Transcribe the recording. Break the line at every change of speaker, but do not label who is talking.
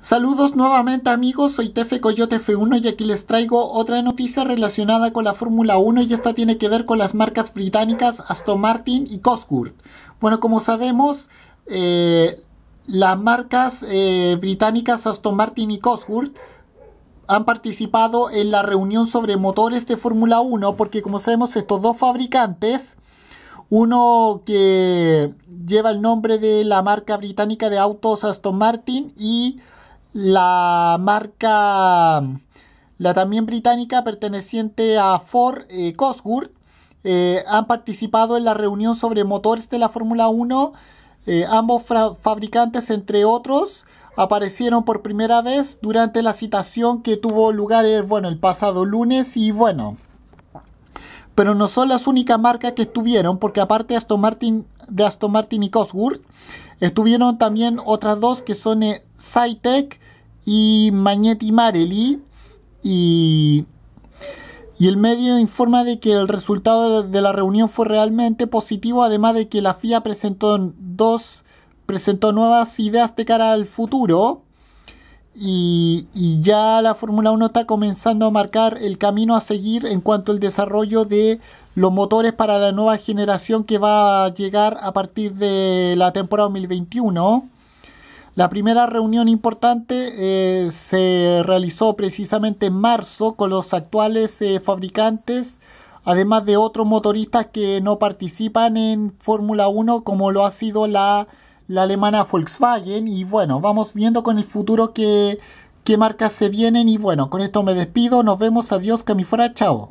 Saludos nuevamente amigos, soy Tefe Coyote F1 y aquí les traigo otra noticia relacionada con la Fórmula 1 y esta tiene que ver con las marcas británicas Aston Martin y Cosworth. Bueno, como sabemos, eh, las marcas eh, británicas Aston Martin y Cosworth han participado en la reunión sobre motores de Fórmula 1 porque como sabemos estos dos fabricantes uno que lleva el nombre de la marca británica de autos Aston Martin y la marca, la también británica perteneciente a Ford eh, Cosworth, eh, han participado en la reunión sobre motores de la Fórmula 1. Eh, ambos fabricantes, entre otros, aparecieron por primera vez durante la citación que tuvo lugar bueno, el pasado lunes y bueno. Pero no son las únicas marcas que estuvieron, porque aparte Aston Martin, de Aston Martin y Cosworth, estuvieron también otras dos que son Cytec y Magneti Marelli y, y el medio informa de que el resultado de la reunión fue realmente positivo, además de que la FIA presentó dos presentó nuevas ideas de cara al futuro y, y ya la Fórmula 1 está comenzando a marcar el camino a seguir en cuanto al desarrollo de los motores para la nueva generación que va a llegar a partir de la temporada 2021. La primera reunión importante eh, se realizó precisamente en marzo con los actuales eh, fabricantes, además de otros motoristas que no participan en Fórmula 1 como lo ha sido la, alemana Volkswagen. Y bueno, vamos viendo con el futuro qué, marcas se vienen y bueno, con esto me despido, nos vemos, adiós, que mi fuera, chao.